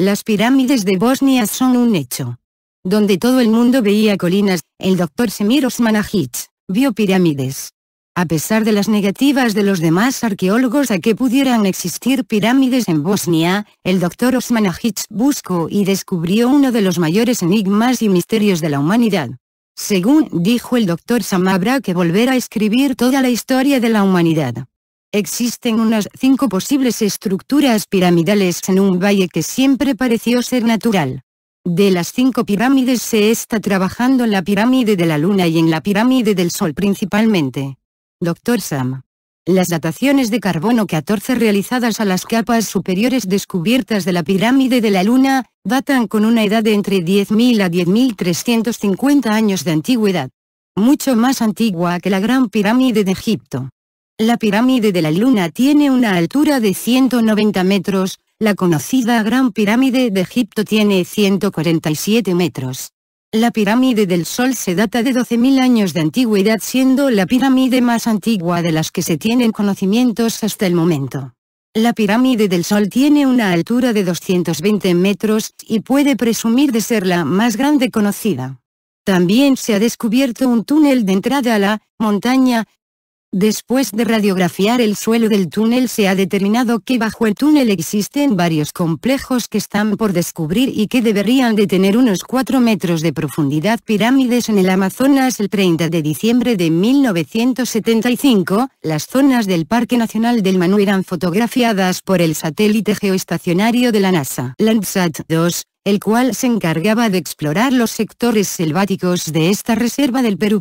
Las pirámides de Bosnia son un hecho. Donde todo el mundo veía colinas, el doctor Semir Osmanagic, vio pirámides. A pesar de las negativas de los demás arqueólogos a que pudieran existir pirámides en Bosnia, el doctor Osmanagic buscó y descubrió uno de los mayores enigmas y misterios de la humanidad. Según dijo el doctor Samabra que volver a escribir toda la historia de la humanidad. Existen unas cinco posibles estructuras piramidales en un valle que siempre pareció ser natural. De las cinco pirámides se está trabajando en la pirámide de la Luna y en la pirámide del Sol principalmente. Dr. Sam. Las dataciones de carbono 14 realizadas a las capas superiores descubiertas de la pirámide de la Luna, datan con una edad de entre 10.000 a 10.350 años de antigüedad. Mucho más antigua que la Gran Pirámide de Egipto. La pirámide de la Luna tiene una altura de 190 metros, la conocida Gran Pirámide de Egipto tiene 147 metros. La pirámide del Sol se data de 12.000 años de antigüedad siendo la pirámide más antigua de las que se tienen conocimientos hasta el momento. La pirámide del Sol tiene una altura de 220 metros y puede presumir de ser la más grande conocida. También se ha descubierto un túnel de entrada a la montaña, Después de radiografiar el suelo del túnel se ha determinado que bajo el túnel existen varios complejos que están por descubrir y que deberían de tener unos 4 metros de profundidad pirámides en el Amazonas el 30 de diciembre de 1975, las zonas del Parque Nacional del Manu eran fotografiadas por el satélite geoestacionario de la NASA Landsat 2, el cual se encargaba de explorar los sectores selváticos de esta reserva del Perú.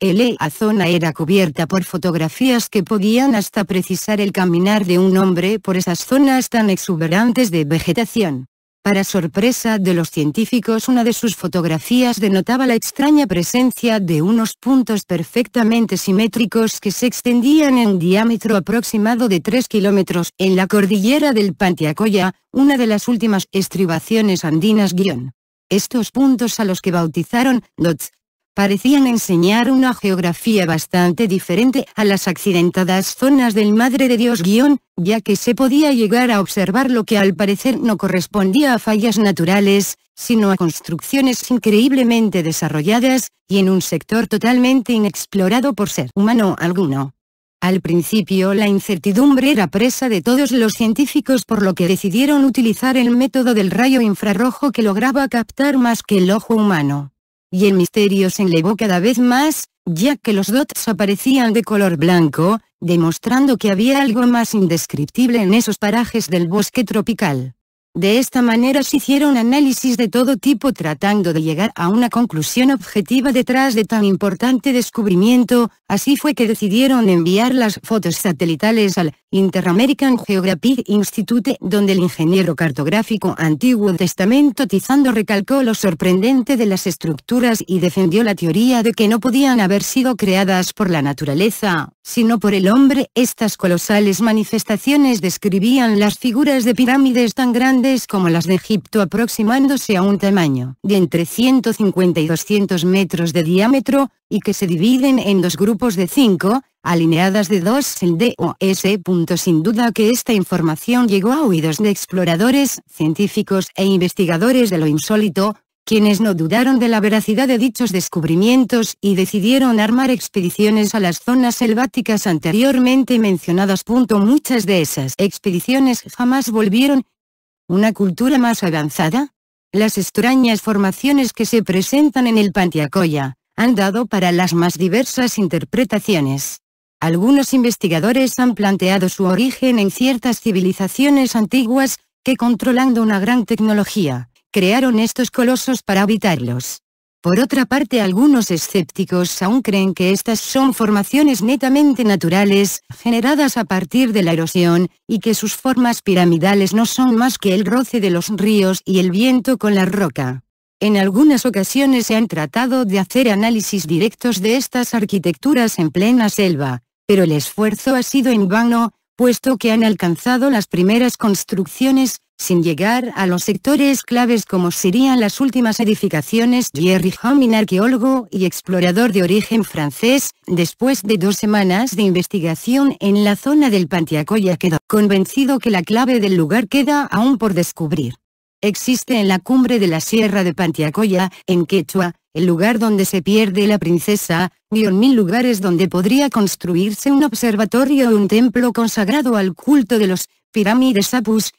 La zona era cubierta por fotografías que podían hasta precisar el caminar de un hombre por esas zonas tan exuberantes de vegetación. Para sorpresa de los científicos una de sus fotografías denotaba la extraña presencia de unos puntos perfectamente simétricos que se extendían en un diámetro aproximado de 3 kilómetros en la cordillera del Pantiacoya, una de las últimas estribaciones andinas guión. Estos puntos a los que bautizaron dots parecían enseñar una geografía bastante diferente a las accidentadas zonas del Madre de Dios guión, ya que se podía llegar a observar lo que al parecer no correspondía a fallas naturales, sino a construcciones increíblemente desarrolladas, y en un sector totalmente inexplorado por ser humano alguno. Al principio la incertidumbre era presa de todos los científicos por lo que decidieron utilizar el método del rayo infrarrojo que lograba captar más que el ojo humano y el misterio se elevó cada vez más, ya que los dots aparecían de color blanco, demostrando que había algo más indescriptible en esos parajes del bosque tropical. De esta manera se hicieron análisis de todo tipo tratando de llegar a una conclusión objetiva detrás de tan importante descubrimiento, así fue que decidieron enviar las fotos satelitales al Interamerican Geographic Institute donde el ingeniero cartográfico Antiguo Testamento Tizando recalcó lo sorprendente de las estructuras y defendió la teoría de que no podían haber sido creadas por la naturaleza, sino por el hombre. Estas colosales manifestaciones describían las figuras de pirámides tan grandes como las de Egipto aproximándose a un tamaño de entre 150 y 200 metros de diámetro, y que se dividen en dos grupos de cinco, alineadas de dos en DOS. Sin duda que esta información llegó a oídos de exploradores, científicos e investigadores de lo insólito, quienes no dudaron de la veracidad de dichos descubrimientos y decidieron armar expediciones a las zonas selváticas anteriormente mencionadas. Muchas de esas expediciones jamás volvieron. Una cultura más avanzada. Las extrañas formaciones que se presentan en el Pantiacoya, han dado para las más diversas interpretaciones. Algunos investigadores han planteado su origen en ciertas civilizaciones antiguas, que controlando una gran tecnología, crearon estos colosos para habitarlos. Por otra parte algunos escépticos aún creen que estas son formaciones netamente naturales, generadas a partir de la erosión, y que sus formas piramidales no son más que el roce de los ríos y el viento con la roca. En algunas ocasiones se han tratado de hacer análisis directos de estas arquitecturas en plena selva, pero el esfuerzo ha sido en vano, puesto que han alcanzado las primeras construcciones, sin llegar a los sectores claves como serían las últimas edificaciones. Jerry Homin, arqueólogo y explorador de origen francés, después de dos semanas de investigación en la zona del Pantiacoya quedó convencido que la clave del lugar queda aún por descubrir. Existe en la cumbre de la Sierra de Pantiacoya, en Quechua, el lugar donde se pierde la princesa, Y en mil lugares donde podría construirse un observatorio o un templo consagrado al culto de los pirámides Apus,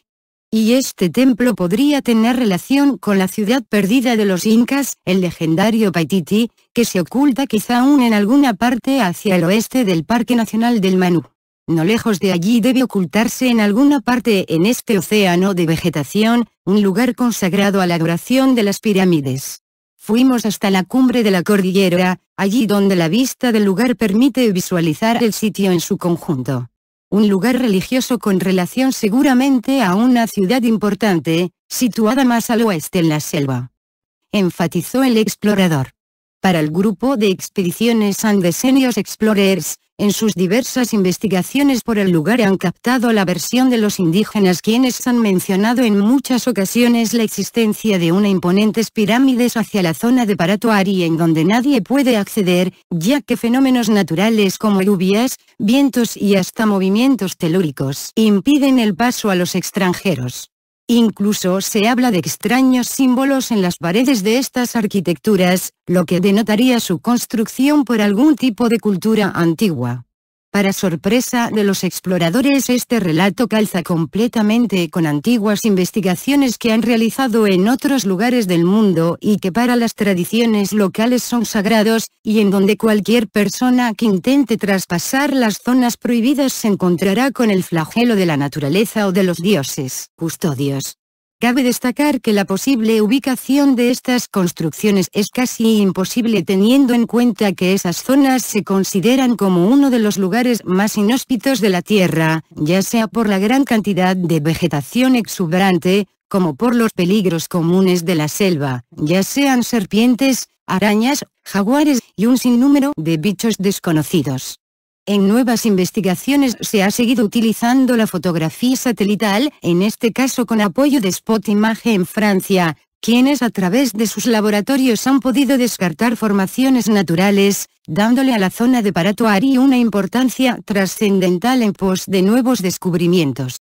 y este templo podría tener relación con la ciudad perdida de los incas, el legendario Paititi, que se oculta quizá aún en alguna parte hacia el oeste del Parque Nacional del Manú. No lejos de allí debe ocultarse en alguna parte en este océano de vegetación, un lugar consagrado a la adoración de las pirámides. Fuimos hasta la cumbre de la cordillera, allí donde la vista del lugar permite visualizar el sitio en su conjunto un lugar religioso con relación seguramente a una ciudad importante, situada más al oeste en la selva. Enfatizó el explorador. Para el grupo de expediciones Andesenios Explorers, en sus diversas investigaciones por el lugar han captado la versión de los indígenas quienes han mencionado en muchas ocasiones la existencia de una imponentes pirámides hacia la zona de Paratuari en donde nadie puede acceder, ya que fenómenos naturales como lluvias, vientos y hasta movimientos telúricos impiden el paso a los extranjeros. Incluso se habla de extraños símbolos en las paredes de estas arquitecturas, lo que denotaría su construcción por algún tipo de cultura antigua. Para sorpresa de los exploradores este relato calza completamente con antiguas investigaciones que han realizado en otros lugares del mundo y que para las tradiciones locales son sagrados, y en donde cualquier persona que intente traspasar las zonas prohibidas se encontrará con el flagelo de la naturaleza o de los dioses, custodios. Cabe destacar que la posible ubicación de estas construcciones es casi imposible teniendo en cuenta que esas zonas se consideran como uno de los lugares más inhóspitos de la Tierra, ya sea por la gran cantidad de vegetación exuberante, como por los peligros comunes de la selva, ya sean serpientes, arañas, jaguares y un sinnúmero de bichos desconocidos. En nuevas investigaciones se ha seguido utilizando la fotografía satelital, en este caso con apoyo de Spot Image en Francia, quienes a través de sus laboratorios han podido descartar formaciones naturales, dándole a la zona de Paratoari una importancia trascendental en pos de nuevos descubrimientos.